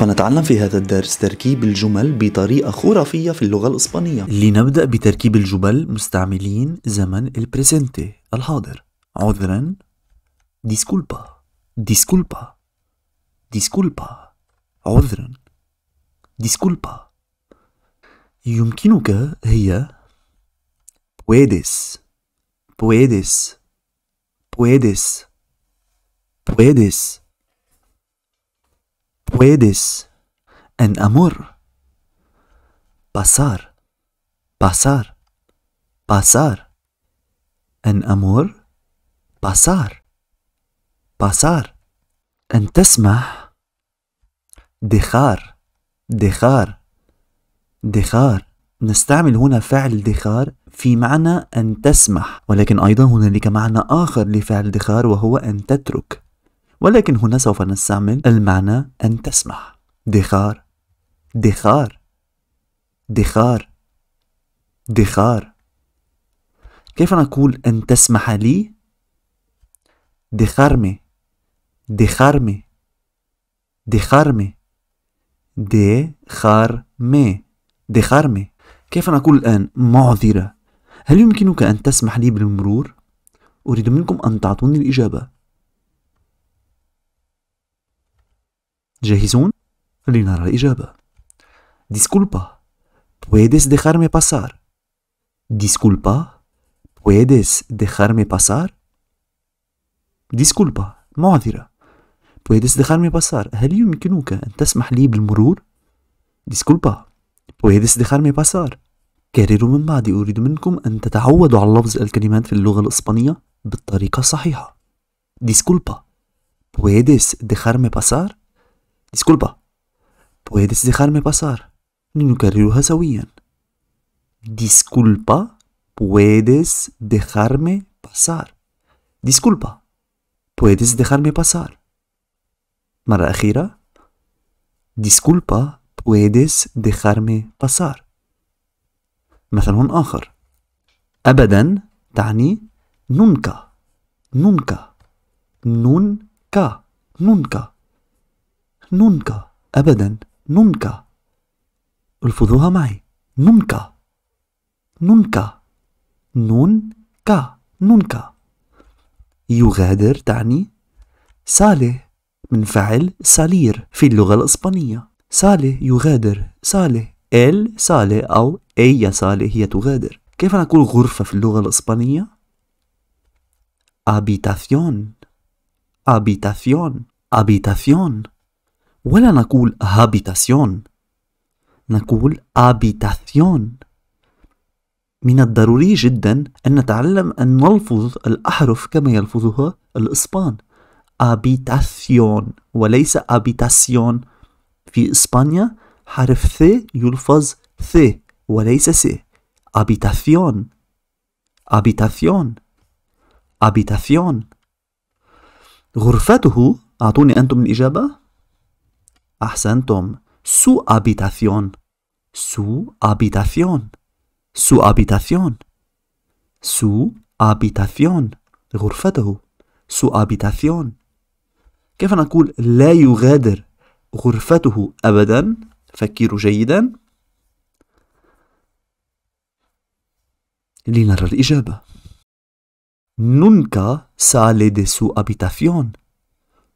سنتعلم في هذا الدرس تركيب الجمل بطريقة خرافية في اللغة الإسبانية لنبدأ بتركيب الجمل مستعملين زمن البريزنتي الحاضر عذرا ديسكولبا ديسكولبا ديسكولبا عذرا ديسكولبا يمكنك هي puedes puedes puedes puedes puedes en amor. Pasar, pasar, pasar. En amor, pasar, pasar. أن تسمح دخار دخار دخار نستعمل هنا فعل دخار في معنى أن تسمح ولكن أيضا هنالك معنى آخر لفعل دخار وهو أن تترك ولكن هنا سوف نستعمل المعنى أن تسمح دخار دخار دخار دخار كيف نقول أن تسمح لي؟ دخارمي دخارمي دخارمي دخارمي دخارمي كيف نقول الآن معذرة؟ هل يمكنك أن تسمح لي بالمرور؟ أريد منكم أن تعطوني الإجابة جاهزون؟ لنرى الإجابة Disculpa, puedes dejarme pasar? Disculpa, puedes dejarme pasar? Disculpa, معذرة puedes dejarme pasar هل يمكنك أن تسمح لي بالمرور؟ Disculpa, puedes dejarme pasar كرروا من بعد أريد منكم أن تتعودوا على لفظ الكلمات في اللغة الإسبانية بالطريقة الصحيحة Disculpa, puedes dejarme pasar؟ Disculpa, ¿puedes dejarme pasar? لنكررها سويا. Disculpa, ¿puedes dejarme pasar? Disculpa, ¿puedes dejarme pasar? Marajira. Disculpa, ¿puedes dejarme pasar? مثل آخر. أبدا تعني nunca, nunca, nunca, nunca. نونكا أبدا نونكا الفظوها معي نونكا نونكا نون كا نونكا يغادر تعني صالح من فعل سالير في اللغة الإسبانية صالح يغادر صالح ال صالح أو أي صالح هي تغادر كيف نقول غرفة في اللغة الإسبانية؟ habitación habitación habitación ولا نقول هابيتاسيون نقول ابيتاسيون من الضروري جدا أن نتعلم أن نلفظ الأحرف كما يلفظها الإسبان أبيتاسيون وليس أبيتاسيون في إسبانيا حرف ث يلفظ ث وليس س أبيتاسيون أبيتاسيون أبيتاسيون غرفته أعطوني أنتم الإجابة أحسنتم su habitación su habitación su habitación su habitación غرفته su habitación كيف نقول لا يغادر غرفته أبدا فكروا جيدا لنرى الإجابة Nunca sale de su habitación.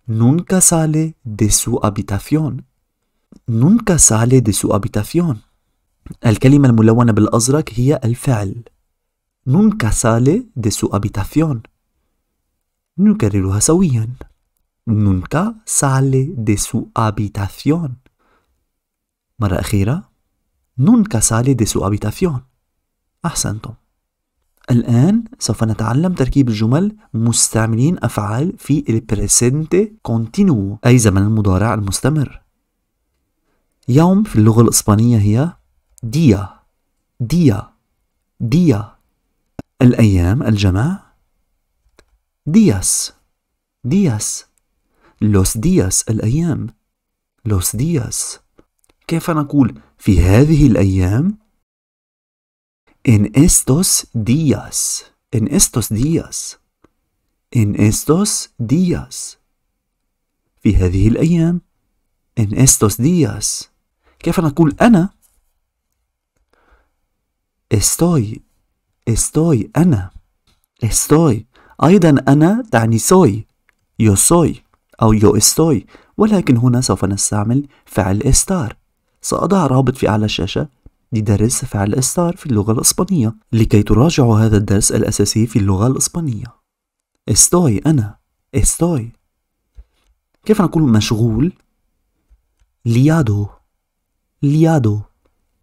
nunca sale de su habitación nunca sale de su habitación الكلمة الملونة بالأزرق هي الفعل nunca sale de su habitación نكررها سويا nunca sale de su habitación مرة أخيرة nunca sale de su habitación أحسنتم الآن سوف نتعلم تركيب الجمل مستعملين أفعال في البريسنتي كونتينو أي زمن المضارع المستمر يوم في اللغة الإسبانية هي ديا ديا ديا الأيام الجمع دياس دياس لوس دياس الأيام لوس دياس كيف نقول في هذه الأيام En estos días. En estos días. En estos días. في هذه الأيام. En estos días. كيف نقول أنا؟ estoy. Estoy أنا. Estoy. أيضا أنا تعني soy. Yo soy. أو yo estoy. ولكن هنا سوف نستعمل فعل estar. سأضع رابط في أعلى الشاشة لدرس فعل الستار في اللغة الإسبانية لكي تراجعوا هذا الدرس الأساسي في اللغة الإسبانية استوي أنا استوي كيف نقول مشغول ليادو ليادو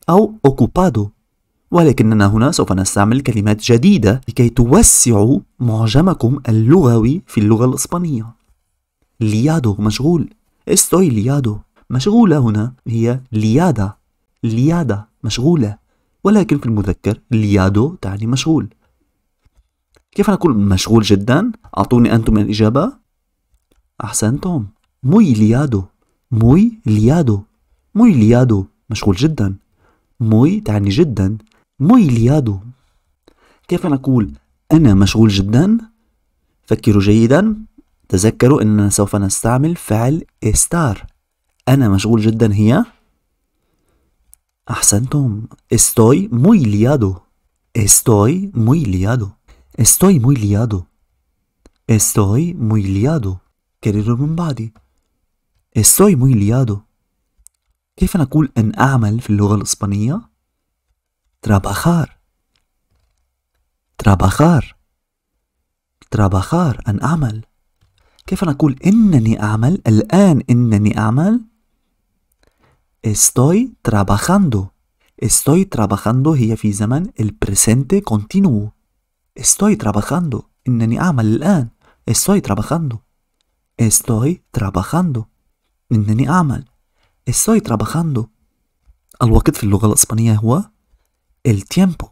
أو أوكوبادو ولكننا هنا سوف نستعمل كلمات جديدة لكي توسعوا معجمكم اللغوي في اللغة الإسبانية ليادو مشغول استوي ليادو مشغولة هنا هي ليادا ليادا مشغولة ولكن في المذكر ليادو تعني مشغول كيف نقول مشغول جدا؟ أعطوني أنتم الإجابة أحسنتم موي ليادو موي ليادو موي ليادو مشغول جدا موي تعني جدا موي ليادو كيف نقول أنا مشغول جدا؟ فكروا جيدا تذكروا أننا سوف نستعمل فعل استار أنا مشغول جدا هي أحسنتم Estoy muy liado. Estoy muy liado. Estoy muy liado. Estoy muy liado. كرروا من بعدي. Estoy muy liado. كيف نقول أن أعمل في اللغة الإسبانية؟ Trabajar. Trabajar. Trabajar. أن أعمل. كيف نقول إنني أعمل؟ الآن إنني أعمل. Estoy trabajando. Estoy trabajando هي في زمن presente continuo. Estoy trabajando. إنني أعمل الآن. Estoy trabajando. Estoy trabajando. إنني أعمل. Estoy trabajando. الوقت في اللغة الإسبانية هو el tiempo.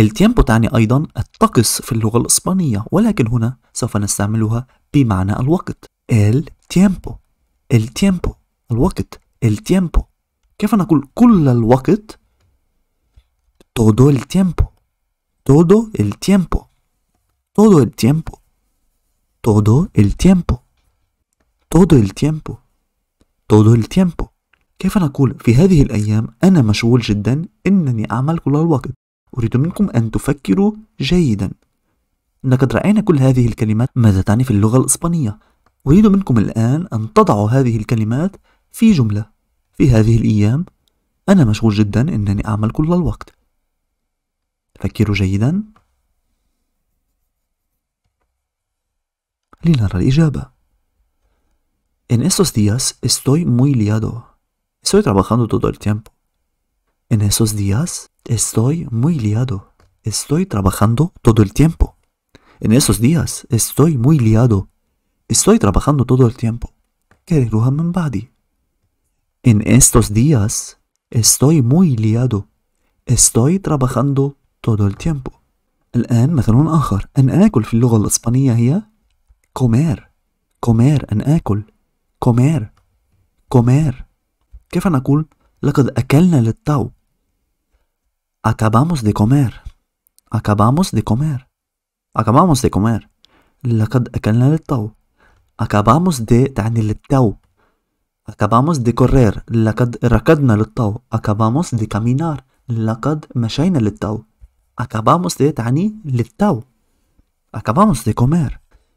El tiempo تعني أيضا الطقس في اللغة الإسبانية ولكن هنا سوف نستعملها بمعنى الوقت el tiempo el tiempo الوقت التيمبو كيف نقول كل الوقت todo el tiempo todo el tiempo todo el tiempo todo el tiempo todo el tiempo todo el tiempo كيف نقول في هذه الأيام أنا مشغول جدا إنني أعمل كل الوقت أريد منكم أن تفكروا جيدا لقد رأينا كل هذه الكلمات ماذا تعني في اللغة الإسبانية أريد منكم الآن أن تضعوا هذه الكلمات في جملة في هذه الأيام أنا مشغول جدا إنني أعمل كل الوقت فكروا جيدا لنرى الإجابة En estos días estoy muy liado. Estoy trabajando todo el tiempo. En esos días estoy muy liado. Estoy trabajando todo el tiempo. En esos días estoy muy liado. Estoy trabajando todo el tiempo. كرروها من بعدي. En estos días estoy muy liado. Estoy trabajando todo el tiempo. الآن مثل آخر أن آكل في اللغة الإسبانية هي comer comer أن آكل comer comer كيف نقول لقد أكلنا للتو acabamos de comer acabamos de comer acabamos de comer لقد أكلنا للتو acabamos de تعني للتو Acabamos de correr. لقد ركضنا للطو. Acabamos de caminar. لقد مشينا للطو. Acabamos de تعني للطو. Acabamos de comer.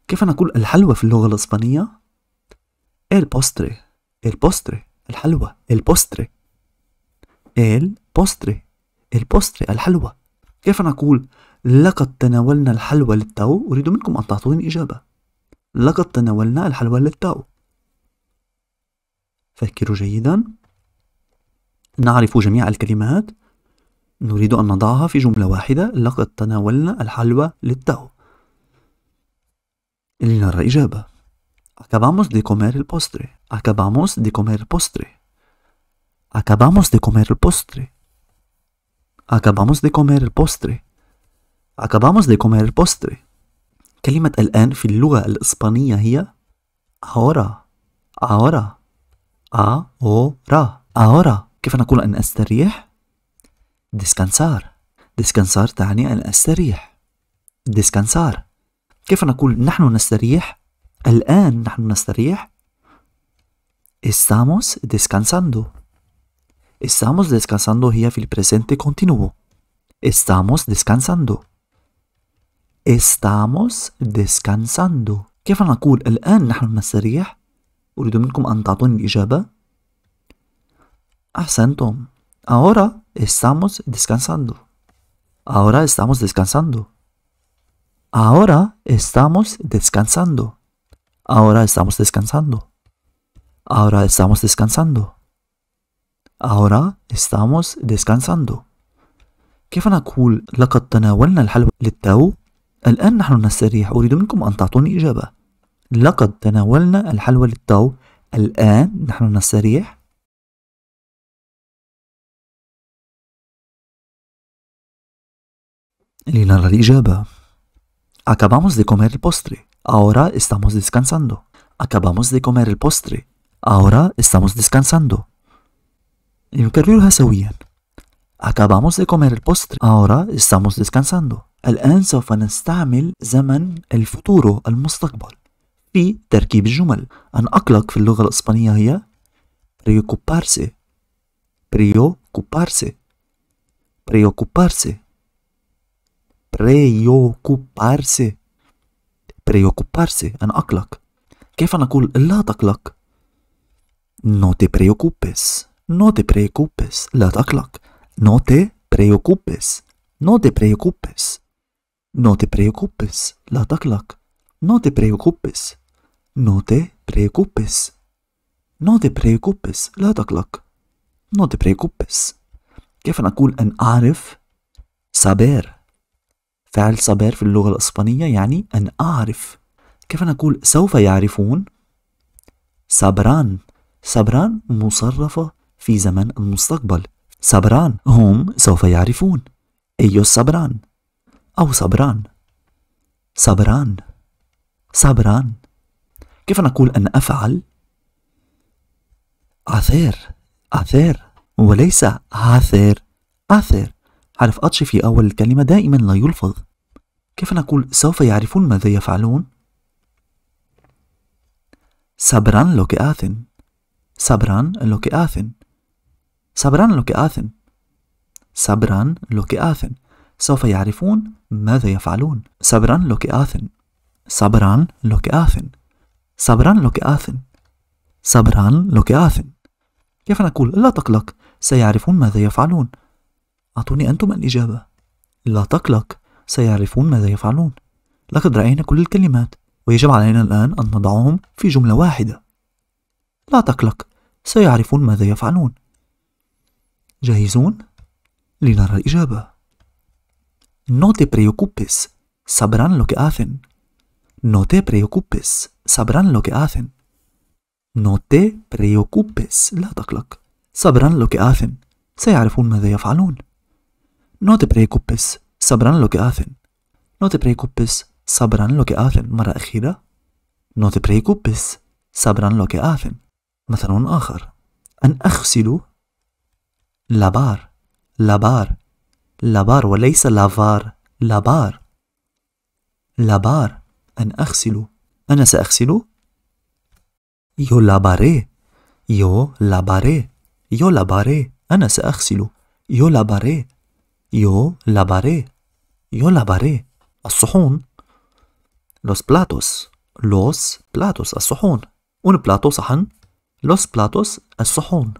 كيف نقول الحلوى في اللغة الإسبانية؟ El postre. El postre. الحلوى. El postre. El postre. El postre. الحلوى. كيف نقول لقد تناولنا الحلوى للتو أريد منكم أن تعطوني إجابة لقد تناولنا الحلوى للتو فكروا جيدا نعرف جميع الكلمات نريد أن نضعها في جملة واحدة لقد تناولنا الحلوى للتو لنرى إجابة acabamos de comer el postre acabamos de comer el postre acabamos de comer el postre acabamos de comer el postre acabamos de comer el postre كلمة الآن في اللغة الإسبانية هي ahora ahora ahora ahora كيف نقول أن أستريح؟ descansar descansar تعني أن أستريح descansar كيف نقول نحن نستريح؟ الآن نحن نستريح estamos descansando estamos descansando هي في البريزنت continuo estamos descansando estamos descansando كيف نقول الآن نحن نستريح؟ أريد منكم أن تعطوني الإجابة أحسنتم ahora estamos descansando ahora estamos descansando ahora estamos descansando ahora estamos descansando ahora estamos descansando ahora estamos descansando كيف نقول لقد تناولنا الحلوى للتو الآن نحن نستريح أريد منكم أن تعطوني إجابة لقد تناولنا الحلوى للتو الآن نحن نستريح لنرى الإجابة Acabamos de comer el postre. Ahora estamos descansando. Acabamos de comer el postre. Ahora estamos descansando. نكررها سويا. Acabamos de comer el postre. Ahora estamos descansando. الآن سوف نستعمل زمن الفطور المستقبل. في تركيب الجمل أن أقلق في اللغة الإسبانية هي preocuparse preocuparse preocuparse preocuparse preocuparse أن أقلق كيف نقول لا تقلق no te preocupes no te preocupes لا تقلق no te preocupes no te preocupes no te preocupes لا تقلق no te preocupes No te preocupes. No te preocupes. لا تقلق. No te preocupes. كيف نقول أن أعرف saber فعل saber في اللغة الإسبانية يعني أن أعرف كيف نقول سوف يعرفون sabrán sabrán مصرفة في زمن المستقبل sabrán هم سوف يعرفون ellos sabrán أو sabrán sabrán sabrán كيف نقول أن أفعل؟ عثير عثير وليس عثير عثير حرف أتش في أول الكلمة دائما لا يلفظ كيف نقول سوف يعرفون ماذا يفعلون؟ صبران لوك آثن صبران لوك آثن صبران لوك آثن صبران لوكي آثن سوف يعرفون ماذا يفعلون صبران لوك آثن صبران لوك آثن صبران لوك آثن صبران لوك آثن كيف نقول لا تقلق سيعرفون ماذا يفعلون أعطوني أنتم الإجابة لا تقلق سيعرفون ماذا يفعلون لقد رأينا كل الكلمات ويجب علينا الآن أن نضعهم في جملة واحدة لا تقلق سيعرفون ماذا يفعلون جاهزون؟ لنرى الإجابة نو تي preocupes, صبران lo que No te preocupes, sabrán lo que hacen. No te preocupes, لا تقلق. sabrán lo que hacen. سيعرفون ماذا يفعلون. No te preocupes, sabrán lo que hacen. No te preocupes, sabrán lo que hacen. مرة أخيرة. No te preocupes, sabrán lo que hacen. مثل آخر. أن أغسل لابار لابار لابار وليس لافار لابار لابار أن أغسله أنا سأغسله يو لاباري يو لاباري يو لاباري أنا سأغسله يو لاباري يو لاباري يو لاباري الصحون los platos los platos الصحون un plato صحن los platos الصحون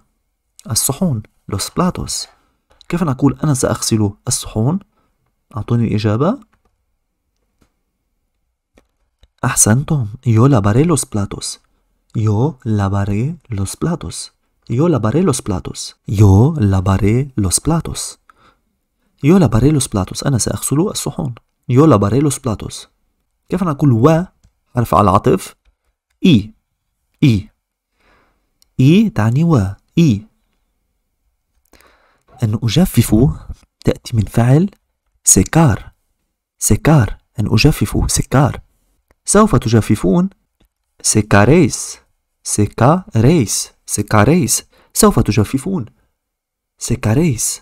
الصحون los platos كيف نقول أنا سأغسل الصحون أعطوني الإجابة أحسنتم يو لاباري لوس بلاتوس يو لاباري لوس بلاتوس يو لاباري لوس بلاتوس يو لاباري لوس بلاتوس يو لاباري لوس بلاتوس أنا سأغسل الصحون يو لاباري لوس بلاتوس كيف نقول و حرف على العطف إي إي إي تعني و إي أن أجفف تأتي من فعل سكار سكار أن أجفف سكار سوف تجففون سيكاريس سيكاريس سيكاريس سوف تجففون سيكاريس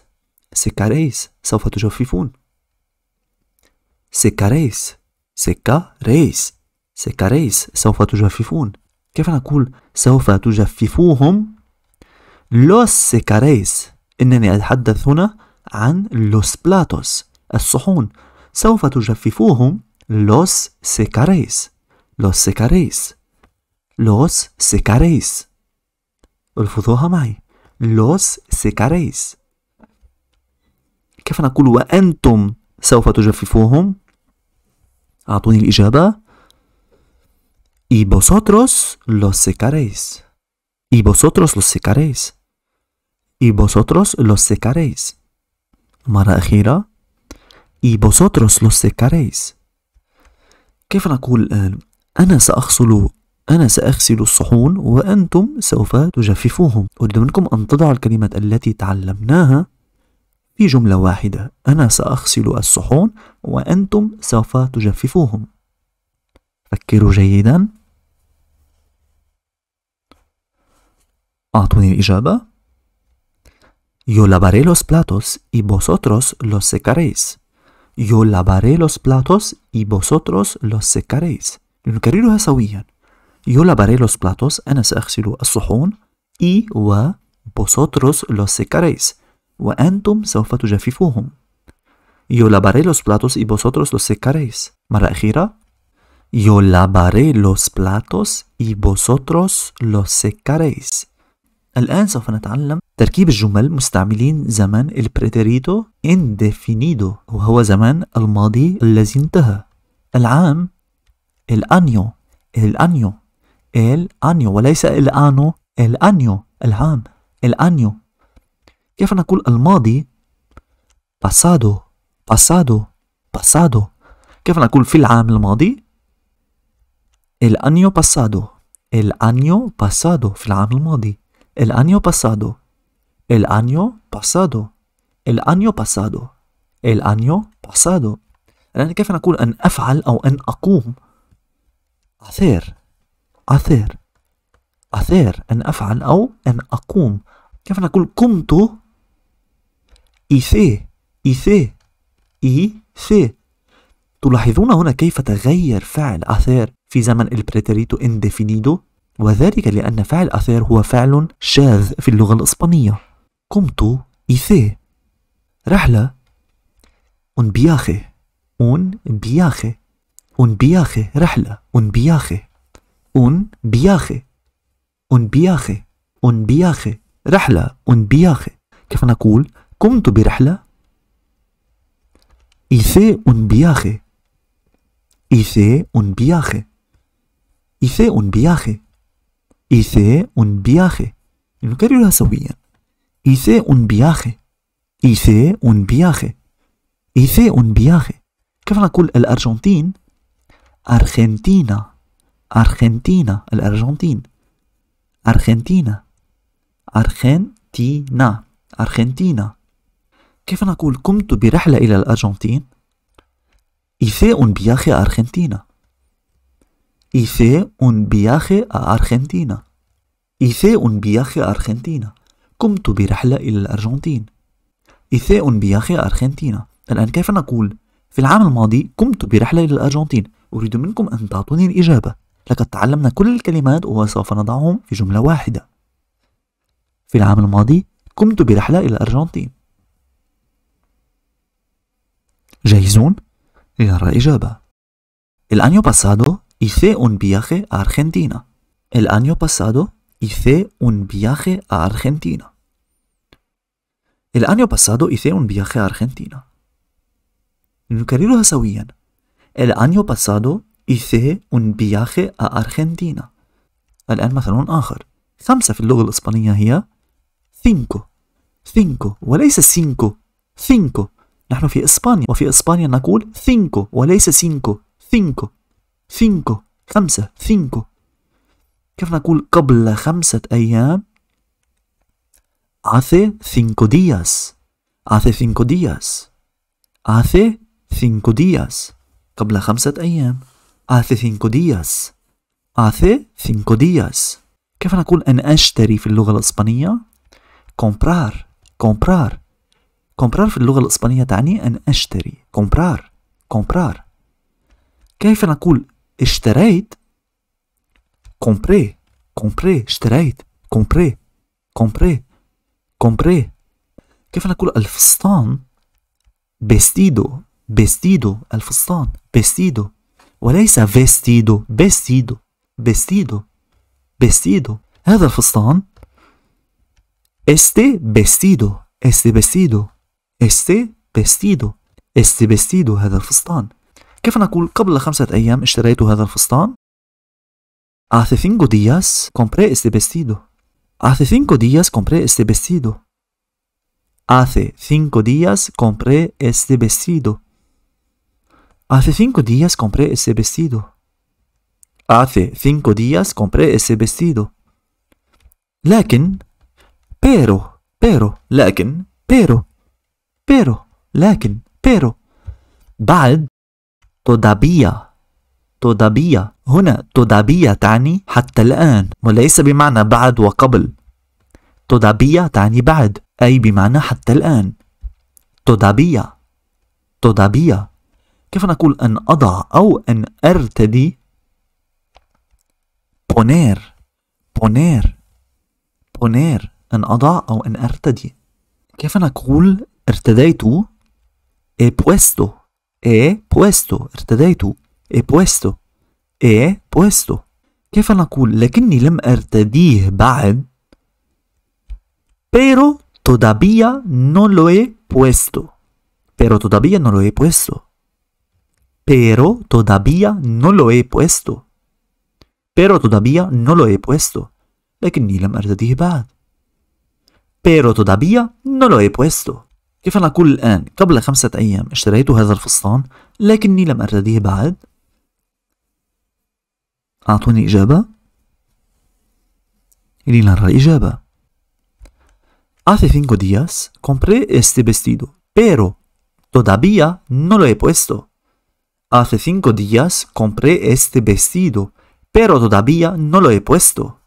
سيكاريس سوف تجففون سيكاريس سيكاريس سيكاريس سوف تجففون كيف نقول سوف تجففوهم لوس سيكاريس إنني أتحدث هنا عن لوس بلاتوس الصحون سوف تجففوهم Los secaréis, los secaréis, los secaréis. los secaréis كيف نقول وأنتم سوف تجففوهم أعطوني الإجابة y vosotros los secaréis y vosotros los secaréis y vosotros los secaréis مرة y vosotros los secaréis كيف نقول الآن أنا سأغسل أنا سأغسل الصحون وأنتم سوف تجففوهم أريد منكم أن تضعوا الكلمة التي تعلمناها في جملة واحدة أنا سأغسل الصحون وأنتم سوف تجففوهم فكروا جيدا أعطوني الإجابة Yo lavaré los platos y vosotros los secaréis. Yo lavaré los platos y vosotros los secaréis. نكررها سويا. Yo lavaré los platos أنا سأغسل الصحون y و vosotros los secaréis وأنتم سوف تجففوهم. Yo lavaré los platos y vosotros los secaréis. مرة أخيرة. Yo lavaré los platos y vosotros los secaréis. الآن سوف نتعلم تركيب الجمل مستعملين زمن البريتريتو انديفينيدو وهو زمن الماضي الذي انتهى العام الأنيو الأنيو الأنيو وليس الآنو الأنيو العام الأنيو كيف نقول الماضي pasado pasado pasado كيف نقول في العام الماضي الأنيو año pasado el pasado في العام الماضي El año pasado. El año pasado. El año pasado. El año pasado. الآن كيف نقول أن أفعل أو أن أقوم؟ أثير أثير أثير أن أفعل أو أن أقوم كيف نقول قمت إيثي إيثي إيثي تلاحظون هنا كيف تغير فعل أثير في زمن البريتريتو انديفينيدو وذلك لأن فعل أثير هو فعل شاذ في اللغة الإسبانية قمت إيثي رحلة un viaje un viaje un viaje رحلة un viaje un viaje un viaje un viaje رحلة un viaje كيف نقول قمت برحلة hice un viaje hice un viaje hice un viaje hice un viaje. Nunca سويا. Hice un viaje. Hice un viaje. Hice un viaje. كيف نقول الأرجنتين؟ أرجنتينا أرجنتينا الأرجنتين أرجنتينا أرجنتينا أرجنتينا كيف نقول كنت برحلة إلى الأرجنتين؟ Hice un viaje a Argentina. Hice un viaje a Argentina. Hice un viaje a Argentina. قمت برحلة إلى الأرجنتين. Hice un viaje a Argentina. الآن كيف نقول في العام الماضي قمت برحلة إلى الأرجنتين أريد منكم أن تعطوني الإجابة لقد تعلمنا كل الكلمات وسوف نضعهم في جملة واحدة في العام الماضي قمت برحلة إلى الأرجنتين جاهزون؟ لنرى إجابة El año pasado hice un viaje a Argentina. El año pasado hice un viaje a Argentina. El año pasado hice un viaje a Argentina. a El año pasado hice un viaje a Argentina. الآن مثل 5 خمسة في اللغة الإسبانية هي cinco. cinco وليس cinco. cinco. نحن في إسبانيا وفي إسبانيا نقول cinco وليس cinco. cinco. cinco خمسة cinco كيف نقول قبل خمسة أيام hace cinco días hace cinco días hace cinco días قبل خمسة أيام hace cinco días hace cinco días كيف نقول أن أشتري في اللغة الإسبانية comprar comprar comprar في اللغة الإسبانية تعني أن أشتري comprar comprar كيف نقول اشتريت كومبري كومبري اشتريت كومبري كومبري كومبري كيف نقول الفستان بستيدو بستيدو الفستان بستيدو وليس فيستيدو بستيدو بستيدو بستيدو هذا الفستان استي بستيدو استي بستيدو استي بستيدو استي بستيدو هذا الفستان كيف نقول قبل خمسة أيام اشتريت هذا الفستان Hace cinco días compré este vestido. Hace cinco días compré este vestido. Hace cinco días compré este vestido. Hace cinco días compré este vestido. Hace cinco días compré este vestido. لكن pero pero لكن pero pero لكن pero بعد تودابيا تودابيا هنا تودابيا تعني حتى الآن وليس بمعنى بعد وقبل تودابيا تعني بعد أي بمعنى حتى الآن تودابيا تودابيا كيف نقول أن أضع أو أن أرتدي بونير بونير بونير أن أضع أو أن أرتدي كيف نقول ارتديت إي بوستو he puesto tu he puesto he puesto كيف نقول لكني لم ارتديه بعد pero todavía no lo he puesto pero todavía no lo he puesto pero todavía no lo he puesto pero todavía no lo he puesto pero todavía no lo he puesto كيف أنا أقول الآن قبل خمسة أيام اشتريت هذا الفستان لكني لم أرتديه بعد أعطوني إجابة لنرى الإجابة Hace cinco días compré este vestido, pero todavía no lo he puesto. Hace cinco días compré este vestido, pero todavía no lo he puesto.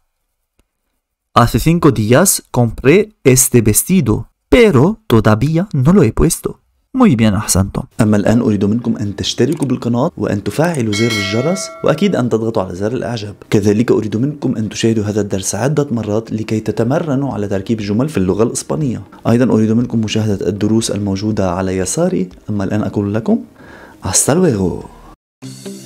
Hace cinco días compré este vestido, pero todavía no lo he puesto. Muy bien أحسنتم أما الآن أريد منكم أن تشتركوا بالقناة وأن تفعلوا زر الجرس وأكيد أن تضغطوا على زر الإعجاب كذلك أريد منكم أن تشاهدوا هذا الدرس عدة مرات لكي تتمرنوا على تركيب الجمل في اللغة الإسبانية أيضا أريد منكم مشاهدة الدروس الموجودة على يساري أما الآن أقول لكم hasta luego